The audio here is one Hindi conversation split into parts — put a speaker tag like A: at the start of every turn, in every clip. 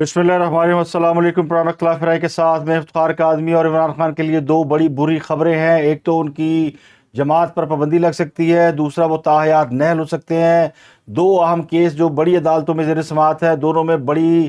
A: बसमिल पुराना खिलाफ राय के साथ मैं इफ्तार आदमी और इमरान खान के लिए दो बड़ी बुरी खबरें हैं एक तो उनकी जमात पर पाबंदी लग सकती है दूसरा वो ताहयात नहल हो सकते हैं दो अहम केस जो बड़ी अदालतों में जेर समात है दोनों में बड़ी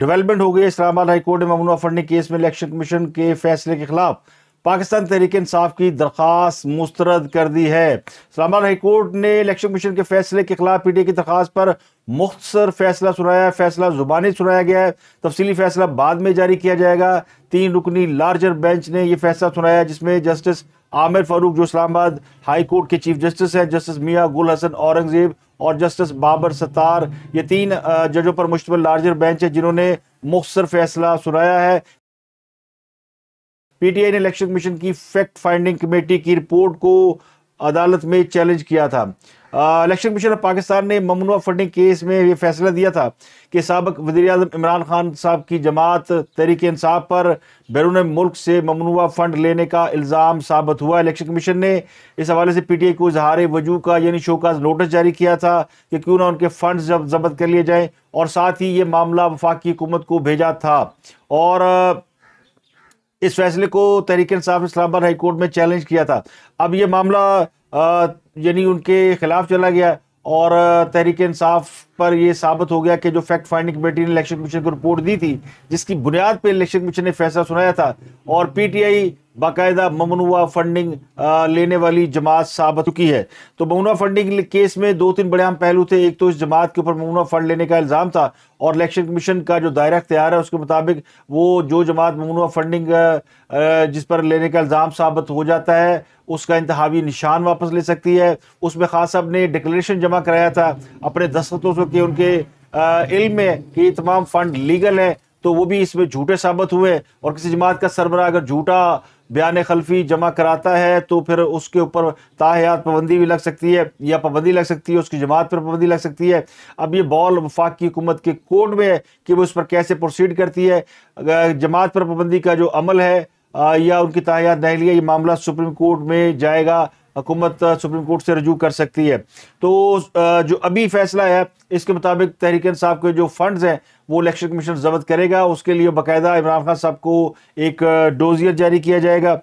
A: डेवलपमेंट हो गई इस्लामाबाद हाईकोर्ट में ममनू फंडिंग केस में इलेक्शन कमीशन के फैसले के खिलाफ पाकिस्तान तहरीक इंसाफ की दरख्वास्त मुस्तरद कर दी है इस्लामाबाद हाईकोर्ट ने इलेक्शन कमीशन के फैसले के खिलाफ पी की दरख्वास्त पर मुख्तर फैसला सुनाया है फैसला जुबानी सुनाया गया है तफसीली फैसला बाद में जारी किया जाएगा तीन रुकनी लार्जर बेंच ने यह फैसला सुनाया जिसमें जस्टिस आमिर फारूक जो इस्लामाबाद हाई कोर्ट के चीफ जस्टिस हैं जस्टिस मियाँ गुल हसन औरंगजेब और जस्टिस बाबर सतार ये तीन जजों पर मुश्तम लार्जर बेंच है जिन्होंने मुख्तर फैसला सुनाया है पीटीआई ने इलेक्शन कमीशन की फैक्ट फाइंडिंग कमेटी की रिपोर्ट को अदालत में चैलेंज किया था इलेक्शन कमीशन ऑफ पाकिस्तान ने ममनवा फंडिंग केस में ये फैसला दिया था कि सबक वजी इमरान खान साहब की जमात तहरीक इंसाफ पर बैरून मुल्क से ममनवा फंड लेने का इल्ज़ाम साबित हुआ इलेक्शन कमीशन ने इस हवाले से पी टी आई को इजहार वजू का यानी शोकाज नोटिस जारी किया था कि क्यों ना उनके फंड जब जब्त कर लिए जाएँ और साथ ही ये मामला वफाकी हुकूमत को भेजा था और इस फैसले को तहरीक इंसाफ आबाद हाईकोर्ट में चैलेंज किया था अब ये मामला यानी उनके खिलाफ चला गया और तहरीक इंसाफ पर यह साबित हो गया कि जो फैक्ट फाइंडिंग कमेटी ने इलेक्शन कमीशन को रिपोर्ट दी थी जिसकी बुनियाद पर इलेक्शन कमीशन ने फैसला सुनाया था और पीटीआई बाकायदा ममनुआ फंडिंग लेने वाली जमात साबित चुकी है तो ममनुआ फंडिंग केस में दो तीन बड़े अहम पहलू थे एक तो इस जमात के ऊपर ममनुआ फंड लेने का इल्ज़ाम था और इलेक्शन कमीशन का जो दायरा अख्तियार है उसके मुताबिक वो जो जमात ममनुआ फंडिंग जिस पर लेने का इल्ज़ाम साबित हो जाता है उसका इंतहावी निशान वापस ले सकती है उसमें खास साहब ने डिक्लेरेशन जमा कराया था अपने दस्तखतों से कि उनके इल्म में कि ये तमाम फंड लीगल है तो वो भी इसमें झूठे साबित हुए और किसी जमात का सरबरा अगर झूठा बयान खलफी जमा कराता है तो फिर उसके ऊपर ताहयात पाबंदी भी लग सकती है या पाबंदी लग सकती है उसकी जमात पर पाबंदी लग सकती है अब ये बॉल वफाक की हुकूमत के कोर्ट में है कि वो इस पर कैसे प्रोसीड करती है जमात पर पाबंदी का जो अमल है या उनकी ताहयात नहीं लिया ये मामला सुप्रीम कोर्ट में जाएगा हुकूमत सुप्रीम कोर्ट से रजू कर सकती है तो जो अभी फैसला है इसके मुताबिक तहरीक साहब के जो फंड्स हैं वो इलेक्शन कमीशन जब्त करेगा उसके लिए बाकायदा इमरान खान साहब को एक डोजियर जारी किया जाएगा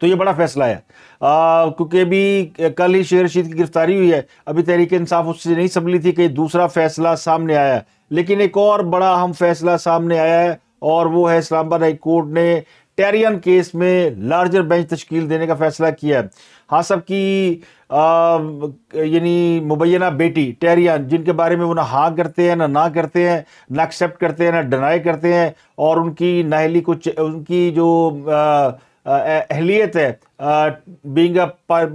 A: तो ये बड़ा फैसला है क्योंकि अभी कल ही शेर रशीद की गिरफ्तारी हुई है अभी तहरीक इंसाफ उससे नहीं संभली थी कि दूसरा फैसला सामने आया लेकिन एक और बड़ा अहम फैसला सामने आया है और वो है इस्लामाबाद हाई कोर्ट ने टेरियन केस में लार्जर बेंच तश्कील देने का फैसला किया है हासब की यानी मुबैना बेटी टेरियन जिनके बारे में वो ना हाँ करते हैं ना ना करते हैं ना एक्सेप्ट करते हैं ना डिनाई करते हैं और उनकी नाहली कुछ उनकी जो आ, अहलियत है बींग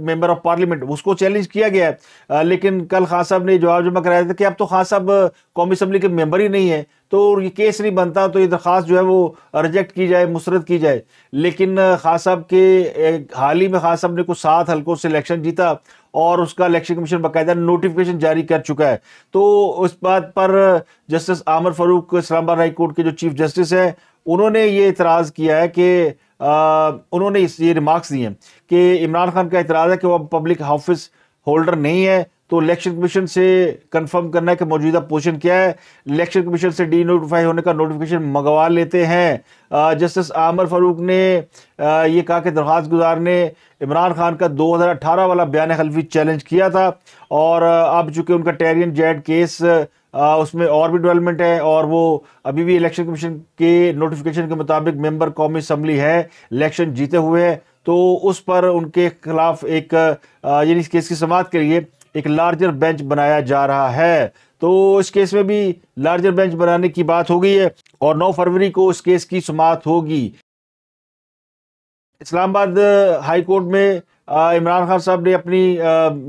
A: मेंबर ऑफ पार्लियामेंट उसको चैलेंज किया गया है लेकिन कल खान साहब ने जवाब जमा कराया था कि अब तो खान साहब कौमी असम्बली के मेंबर ही नहीं है तो ये केस नहीं बनता तो ये दरख्वास्त जो है वो रिजेक्ट की जाए मुस्रद की जाए लेकिन खान साहब के हाल ही में खान साहब ने कुछ सात हल्कों से इलेक्शन जीता और उसका इलेक्शन कमीशन बाकायदा नोटिफिकेशन जारी कर चुका है तो उस बात पर जस्टिस आमर फरूक इस्लामाबाद हाई कोर्ट के जो चीफ जस्टिस हैं उन्होंने ये इतराज़ किया है कि उन्होंने इस ये रिमार्क्स दिए कि इमरान खान का इतराज़ है कि वह पब्लिक हाफिस होल्डर नहीं है तो इलेक्शन कमीशन से कंफर्म करना है कि मौजूदा पोजीशन क्या है इलेक्शन कमीशन से डी नोटिफाई होने का नोटिफिकेशन मंगवा लेते हैं जस्टिस आमर फारूक ने यह कहा कि दरख्वास्त गुजार ने इमरान खान का 2018 वाला बयान हल्फी चैलेंज किया था और अब चूँकि उनका टेरियन जेड केस उसमें और भी डेवलपमेंट है और वो अभी भी इलेक्शन कमीशन के नोटिफिकेशन के मुताबिक मेंबर कौमी असम्बली है इलेक्शन जीते हुए हैं तो उस पर उनके खिलाफ एक यानी इस केस की समाप्त के लिए एक लार्जर बेंच बनाया जा रहा है तो इस केस में भी लार्जर बेंच बनाने की बात हो गई है और 9 फरवरी को इस केस की समाप्त होगी इस्लामाबाद हाई कोर्ट में इमरान खान साहब ने अपनी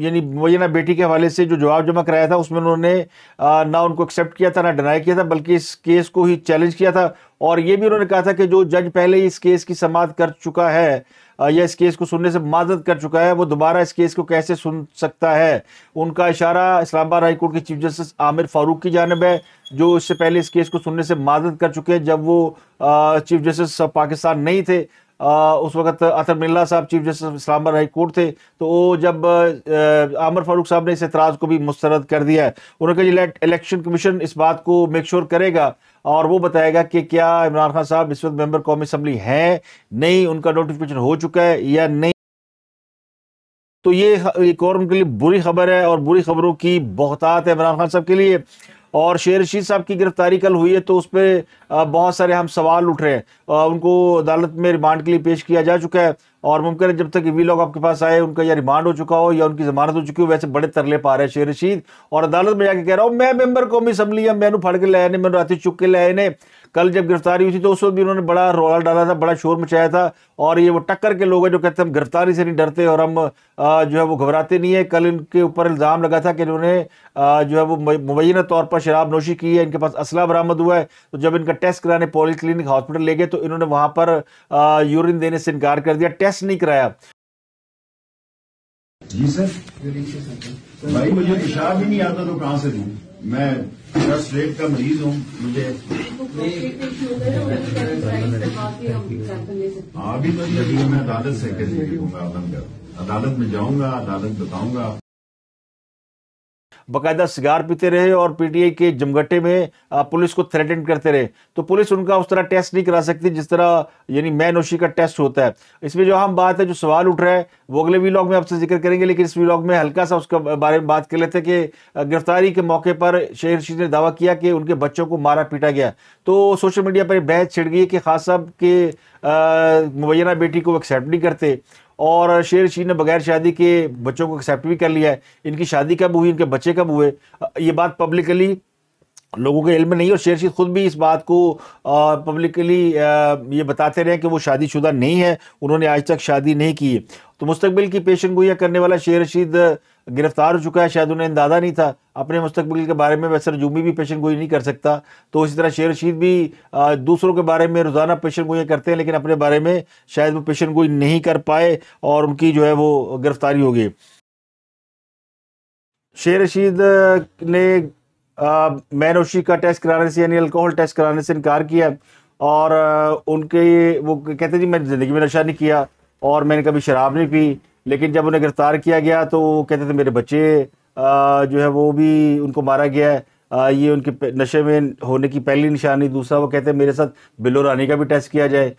A: यानी मुबैना बेटी के हवाले से जो जवाब जमा कराया था उसमें उन्होंने ना उनको एक्सेप्ट किया था ना डिनाई किया था बल्कि इस केस को ही चैलेंज किया था और ये भी उन्होंने कहा था कि जो जज पहले इस केस की समाप्त कर चुका है या इस केस को सुनने से मदद कर चुका है वो दोबारा इस केस को कैसे सुन सकता है उनका इशारा इस्लामाबाद हाईकोर्ट के चीफ जस्टिस आमिर फारूक की जानब है जो इससे पहले इस केस को सुनने से मदद कर चुके हैं जब वो चीफ जस्टिस पाकिस्तान नहीं थे उस वक्त अतर मिल्ला साहब chief justice Islamabad high court थे तो वो जब आमर फारूक साहब ने इस एतराज़ को भी मुस्तरद कर दिया है उन्होंने कहा इलेक्शन कमीशन इस बात को मेक श्योर करेगा और वो बताएगा कि क्या इमरान खान साहब इस वक्त मेम्बर कौमी असम्बली हैं नहीं उनका नोटिफिकेशन हो चुका है या नहीं तो ये, ये कौरम के लिए बुरी खबर है और बुरी खबरों की बहुतात है इमरान खान साहब के लिए और शेर रशीद साहब की गिरफ्तारी कल हुई है तो उस पर बहुत सारे हम सवाल उठ रहे हैं उनको अदालत में रिमांड के लिए पेश किया जा चुका है और मुमकिन है जब तक वी लोग आपके पास आए उनका या रिमांड हो चुका हो या उनकी जमानत हो चुकी हो वैसे बड़े तरले पा रहे हैं शेर रशीद और अदालत में जाके कह रहा हूँ मैं मेम्बर कौमी असम्बली है मैंने फड़ के लाए ने मैंने रात चुक के लाए ने कल जब गिरफ्तारी हुई थी तो उस वक्त भी उन्होंने बड़ा रोला डाला था बड़ा शोर मचाया था और ये वो टक्कर के लोग हैं जो कहते हैं हम गिरफ्तारी से नहीं डरते और हम जो है वो घबराते नहीं है कल इनके ऊपर इल्ज़ाम लगा था कि इन्होंने जो है वो मुबैना तौर पर शराब नोशी की है इनके पास असला बरामद हुआ है तो जब इनका टेस्ट कराने पॉली क्लिनिक हॉस्पिटल ले गए तो इन्होंने वहाँ पर यूरिन देने से इनकार कर दिया गैस नहीं कराया जी सर भाई मुझे पेशाब भी नहीं आता तो कहाँ से दू मैं फर्स्ट रेट का मरीज हूँ मुझे अभी तो मैं अदालत से कैसे अदालत में जाऊंगा अदालत बताऊंगा बाकायदा सिगार पीते रहे और पीटीआई के जमघटे में पुलिस को थ्रेटेंड करते रहे तो पुलिस उनका उस तरह टेस्ट नहीं करा सकती जिस तरह यानी मैं नोशी का टेस्ट होता है इसमें जो हम बात है जो सवाल उठ रहा है वो अगले वीलॉग में आपसे जिक्र करेंगे लेकिन इस वीलॉग में हल्का सा उसका बारे में बात कर लेते हैं कि गिरफ्तारी के मौके पर शेर रशीद ने दावा किया कि उनके बच्चों को मारा पीटा गया तो सोशल मीडिया पर बहस छिड़ गई कि खास साहब के मुबैना बेटी को एक्सेप्ट नहीं करते और शेर शीर ने बगैर शादी के बच्चों को एक्सेप्ट भी कर लिया है इनकी शादी कब हुई इनके बच्चे कब हुए ये बात पब्लिकली लोगों के इल्म में नहीं और शेर शीर खुद भी इस बात को पब्लिकली ये बताते रहे कि वो शादीशुदा नहीं है उन्होंने आज तक शादी नहीं की है तो मुस्तबिल की पेशन गोया करने वाला शेर रशीद गिरफ्तार हो चुका है शायद उन्हें अंदाजा नहीं था अपने मुस्तबिल के बारे में वैसे रजूमी भी पेशन गोई नहीं कर सकता तो इसी तरह शेर रशीद भी दूसरों के बारे में रोज़ाना पेशन गोई करते हैं लेकिन अपने बारे में शायद वो पेशन गोई नहीं कर पाए और उनकी जो है वो गिरफ्तारी हो गई शेर रशीद ने मैनोशी का टेस्ट कराने से यानी अल्कोहल टेस्ट कराने से इनकार किया और उनके वो कहते जी मैंने ज़िंदगी में नशा नहीं किया और मैंने कभी शराब नहीं पी लेकिन जब उन्हें गिरफ्तार किया गया तो वो कहते थे मेरे बच्चे जो है वो भी उनको मारा गया है ये उनके नशे में होने की पहली निशानी दूसरा वो कहते हैं मेरे साथ बिलो रानी का भी टेस्ट किया जाए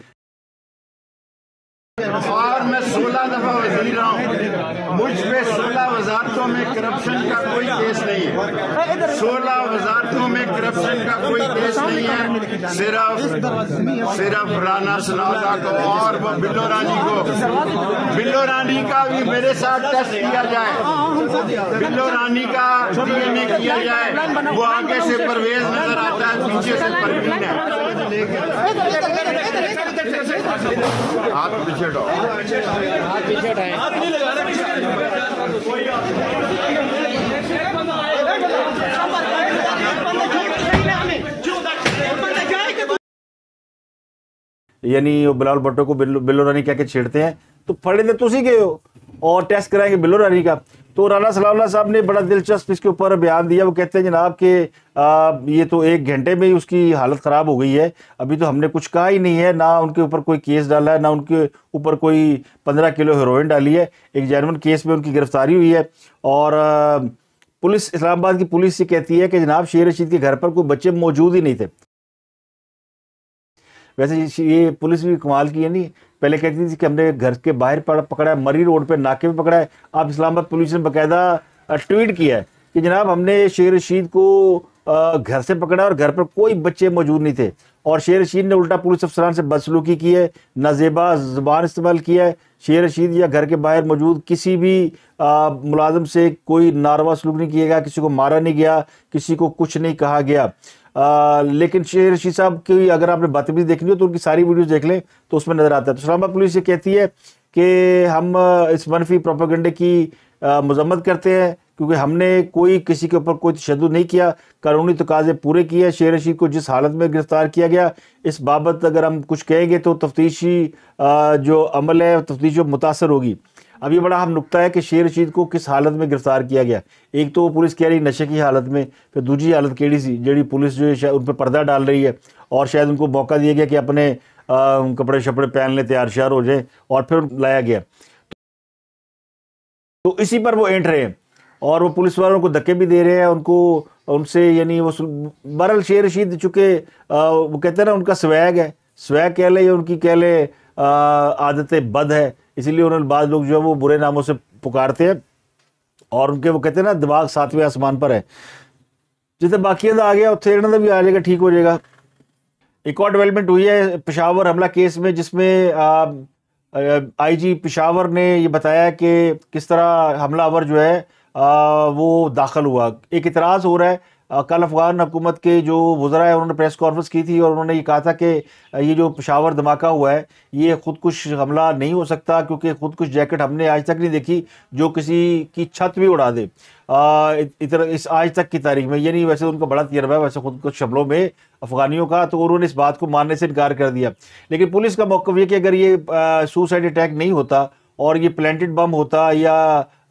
A: करप्शन का कोई केस नहीं है सोलह वजारतों में करप्शन का कोई केस नहीं है सिर्फ सिर्फ राना सनावदा को और वो बिल्लो रानी को बिल्लो रानी का भी मेरे साथ टेस्ट किया जाए बिल्लो रानी का डीएनए किया जाए वो आगे से परवेज नजर आता है पीछे से परवीन है आप पीछे हटाओ पीछे हटाए यानी बिलाल भट्टो को बिल्लो, बिल्लो रानी कह के छेड़ते हैं तो फड़े तो ही गए हो और टेस्ट कराएंगे बिल्लो रानी का तो राना सलाउल्ला साहब ने बड़ा दिलचस्प इसके ऊपर बयान दिया वो कहते हैं जनाब के आ, ये तो एक घंटे में ही उसकी हालत ख़राब हो गई है अभी तो हमने कुछ कहा ही नहीं है ना उनके ऊपर कोई केस डाला है ना उनके ऊपर कोई पंद्रह किलो हेरोइन डाली है एक जैनवन केस में उनकी गिरफ्तारी हुई है और पुलिस इस्लामाबाद की पुलिस ये कहती है कि जनाब शेर रशीद के घर पर कोई बच्चे मौजूद ही नहीं थे वैसे ये पुलिस भी कमाल की है नहीं पहले कहती थी कि हमने घर के बाहर पकड़ा है मरी रोड पे नाके पे पकड़ा है अब इस्लामाबाद पुलिस ने बाकायदा ट्वीट किया है कि जनाब हमने शेर रशीद को घर से पकड़ा और घर पर कोई बच्चे मौजूद नहीं थे और शेर रशीद ने उल्टा पुलिस अफसरान से बदसलूकी की है नजेबा जबान इस्तेमाल किया है शेर रशीद या घर के बाहर मौजूद किसी भी मुलाजम से कोई नारवा सलूक नहीं किया गया किसी को मारा नहीं गया किसी को कुछ नहीं कहा गया लेकिन शेर रशीद साहब की अगर आपने बदतमीजी देखनी हो तो उनकी सारी वीडियो देख लें तो उसमें नज़र आता है तो इस्लामाबाद पुलिस ये कहती है कि हम इस मनफी प्रोपागंडे की मजम्मत करते हैं क्योंकि हमने कोई किसी के ऊपर कोई तशद नहीं किया कानूनी तकाजे पूरे किए शेर रशीद को जिस हालत में गिरफ्तार किया गया इस बाबत अगर हम कुछ कहेंगे तो तफ्तीशी जो अमल है तफ्तीश मुतासर होगी अब ये बड़ा हम नुकता है कि शेर रशीद को किस हालत में गिरफ्तार किया गया एक तो वो पुलिस कह रही नशे की हालत में फिर दूसरी हालत केड़ी सी जी पुलिस जो है उन पर पर्दा डाल रही है और शायद उनको मौका दिया गया कि अपने कपड़े शपड़े पहन लें तैयार श्यार हो जाए और फिर लाया गया तो इसी पर वो एंट रहे हैं और वो पुलिस वालों को धक्के भी दे रहे हैं उनको उनसे यानी वो बरल शेर रशीद चूँकि वो कहते हैं ना उनका स्वैग है स्वैग कह लें या उनकी कह लें आदतें बद है इसीलिए उन्होंने बाद लोग जो है वो बुरे नामों से पुकारते हैं और उनके वो कहते हैं ना दिमाग सातवें आसमान पर है जितने बाकी आ गया उतने इन्होंने भी आ जाएगा ठीक हो जाएगा एक और डेवलपमेंट हुई है पिशावर हमला केस में जिसमें आईजी पिशावर ने ये बताया कि किस तरह हमलावर जो है आ, वो दाखिल हुआ एक इतराज़ हो रहा है कल अफगान हुकूमत के जो वज्रा है उन्होंने प्रेस कॉन्फ्रेंस की थी और उन्होंने ये कहा था कि ये जो पशावर धमाका हुआ है ये खुदकुश हमला नहीं हो सकता क्योंकि खुदकुश जैकेट हमने आज तक नहीं देखी जो किसी की छत भी उड़ा दे इतर इस आज तक की तारीख में ये नहीं वैसे उनका बड़ा तजर्बा है वैसे खुद कुछ शबलों में अफगानियों का तो उन्होंने इस बात को मानने से इनकार कर दिया लेकिन पुलिस का मौक़ यह कि अगर ये सुसाइड अटैक नहीं होता और ये प्लान्ट बम होता या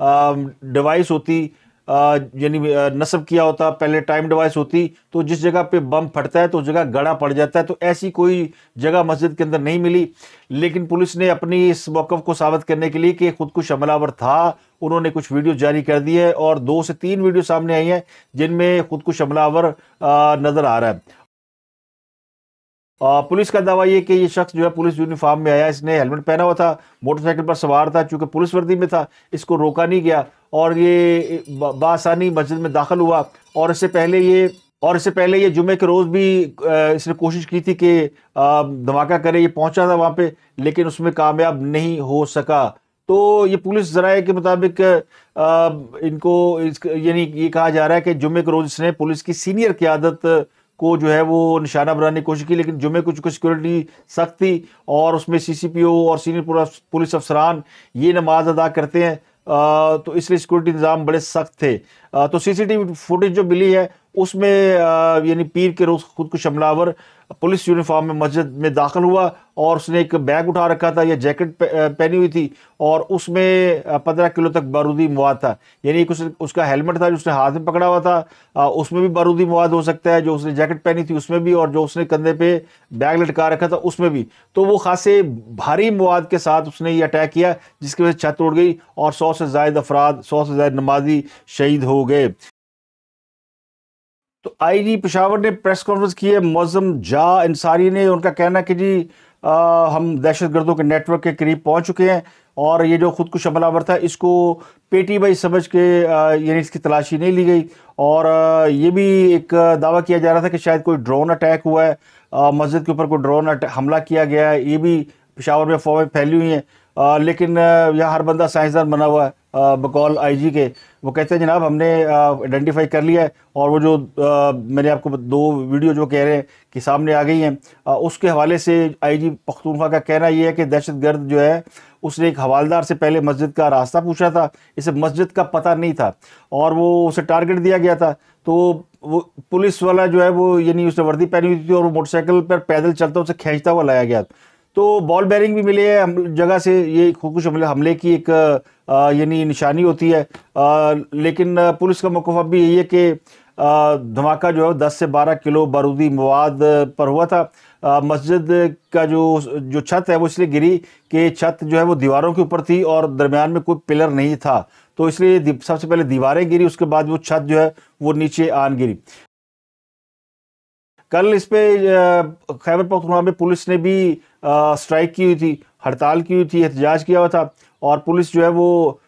A: डिवाइस होती यानी नसब किया होता पहले टाइम डिवाइस होती तो जिस जगह पे बम फटता है तो उस जगह गड़ा पड़ जाता है तो ऐसी कोई जगह मस्जिद के अंदर नहीं मिली लेकिन पुलिस ने अपनी इस मौक़ को साबित करने के लिए कि खुदकुश हमलावर था उन्होंने कुछ वीडियो जारी कर दी है और दो से तीन वीडियो सामने आई हैं जिनमें खुदकुश हमलावर नज़र आ रहा है पुलिस का दावा यह कि ये शख्स जो है पुलिस यूनिफॉर्म में आया इसने हेलमेट पहना हुआ था मोटरसाइकिल पर सवार था चूँकि पुलिस वर्दी में था इसको रोका नहीं गया और ये बासानी मस्जिद में दाखिल हुआ और इससे पहले ये और इससे पहले ये जुमे के रोज़ भी इसने कोशिश की थी कि धमाका करे ये पहुंचा था वहाँ पे लेकिन उसमें कामयाब नहीं हो सका तो ये पुलिस जराए के मुताबिक इनको यानी ये कहा जा रहा है कि जुमे के रोज़ इसने पुलिस की सीनियर क्यादत को जो है वो निशाना बनाने की कोशिश की लेकिन जुमे कुछ कुछ सिक्योरिटी सख्त थी और उसमें सी सी पी ओ और सीनियर पुलिस अफसरान ये नमाज अदा करते हैं तो इसलिए सिक्योरिटी इंतज़ाम बड़े सख्त थे तो C C T V footage जो मिली है उसमें यानी पीर के रोज खुद को शमलावर पुलिस यूनिफॉर्म में मस्जिद में दाखिल हुआ और उसने एक बैग उठा रखा था या जैकेट पहनी हुई थी और उसमें पंद्रह किलो तक बारूदी मवाद था यानी एक उसका हेलमेट था जो उसने हाथ में पकड़ा हुआ था उसमें भी बारूदी मवाद हो सकता है जो उसने जैकेट पहनी थी उसमें भी और जो उसने कंधे पे बैग लटका रखा था उसमें भी तो वो खासे भारी मवाद के साथ उसने ये अटैक किया जिसकी वजह से छत उड़ गई और सौ से जायद अफराद सौ से जायद नमाजी शहीद हो गए तो आई जी पिशावर ने प्रेस कॉन्फ्रेंस की है मौजम जा इंसारी ने उनका कहना कि जी आ, हम दहशत गर्दों के नेटवर्क के करीब पहुंच चुके हैं और ये जो खुदकुश हमलावर था इसको पेटी बाई समझ के यानी इसकी तलाशी नहीं ली गई और आ, ये भी एक दावा किया जा रहा था कि शायद कोई ड्रोन अटैक हुआ है मस्जिद के ऊपर कोई ड्रोन हमला किया गया है ये भी पिशावर में अफवाहें फैली हुई हैं लेकिन यहाँ हर बंदा साइंसदान बना हुआ है बकौल आई के वो कहते हैं जनाब हमने आइडेंटिफाई कर लिया है और वो जो आ, मैंने आपको दो वीडियो जो कह रहे हैं कि सामने आ गई हैं उसके हवाले से आईजी पख्तूनख्वा का कहना ये है कि दहशतगर्द जो है उसने एक हवालदार से पहले मस्जिद का रास्ता पूछा था इसे मस्जिद का पता नहीं था और वो उसे टारगेट दिया गया था तो वो पुलिस वाला जो है वो यानी उसने वर्दी पहनी हुई थी और वो मोटरसाइकिल पर पैदल चलता उसे खींचता हुआ लाया गया तो बॉल बैरिंग भी मिले है जगह से ये खुकुश हमले हमले की एक यानी निशानी होती है लेकिन पुलिस का मौकफ़ भी यही है कि धमाका जो है दस से बारह किलो बारूदी मवाद पर हुआ था मस्जिद का जो जो छत है वो इसलिए गिरी कि छत जो है वो दीवारों के ऊपर थी और दरमियान में कोई पिलर नहीं था तो इसलिए सबसे पहले दीवारें गिरी उसके बाद वो छत जो है वो नीचे आन गिरी कल इस पर खैबर पख्तनवा में पुलिस ने भी स्ट्राइक की हुई थी हड़ताल की हुई थी एहतजाज किया हुआ था और पुलिस जो है वो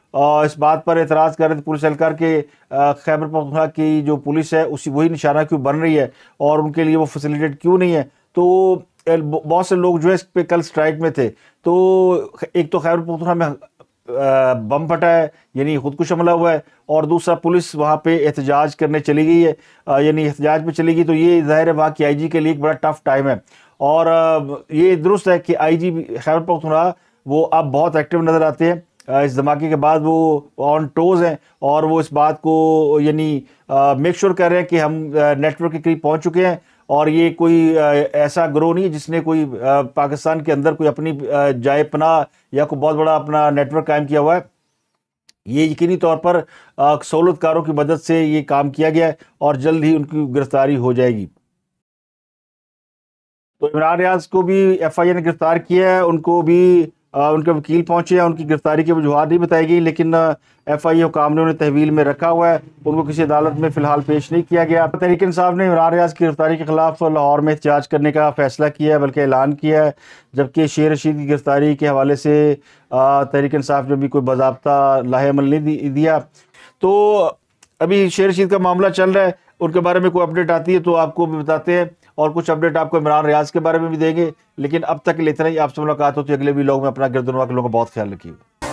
A: इस बात पर एतराज़ कर रहे थे पुलिस एहलकार के खैबर पखा की जो पुलिस है उसी वही निशाना क्यों बन रही है और उनके लिए वो फैसिलिटेट क्यों नहीं है तो बहुत से लोग जो है इस पर कल स्ट्राइक में थे तो एक तो खैबर पखा में बम फटा है यानी खुदकुश हमला हुआ है और दूसरा पुलिस वहाँ पे एहतजाज करने चली गई है यानी एहतजाज पे चली गई तो ये जाहिर है वहाँ की आईजी के लिए एक बड़ा टफ टाइम है और ये दुरुस्त है कि आईजी खैबर पखतुनखा वो अब बहुत एक्टिव नज़र आते हैं इस धमाके के बाद वो ऑन टोज़ हैं और वो इस बात को यानी मेक श्योर कर रहे हैं कि हम नेटवर्क के करीब पहुंच चुके हैं और ये कोई ऐसा ग्रोह नहीं है जिसने कोई पाकिस्तान के अंदर कोई अपनी जाए पना या कोई बहुत बड़ा अपना नेटवर्क कायम किया हुआ है ये यकीनी तौर पर सहूलतकारों की मदद से ये काम किया गया है और जल्द ही उनकी गिरफ्तारी हो जाएगी तो इमरान रियाज को भी एफ आई आर ने गिरफ्तार किया है उनको भी उनके वकील पहुंचे हैं उनकी गिरफ्तारी की वजूहत नहीं बताई गई लेकिन एफ आई हुकाम ने उन्हें तहवील में रखा हुआ है उनको किसी अदालत में फिलहाल पेश नहीं किया गया तो तहरीक इंसाफ ने इमरान रियाज की गिरफ्तारी के खिलाफ लाहौर में एहतजाज करने का फैसला किया है बल्कि ऐलान किया है जबकि शेर रशीद की गिरफ्तारी के हवाले से तहरीक साहब ने भी कोई बाबा लाहेमल नहीं दिया तो अभी शेर रशीद का मामला चल रहा है उनके बारे में कोई अपडेट आती है तो आपको भी बताते हैं और कुछ अपडेट आपको इमरान रियाज के बारे में भी देंगे लेकिन अब तक के लिए इतना ही आपसे मुलाकात होती है अगले भी लोग में अपना गिरदुनवा के लोगों का बहुत ख्याल रखिएगा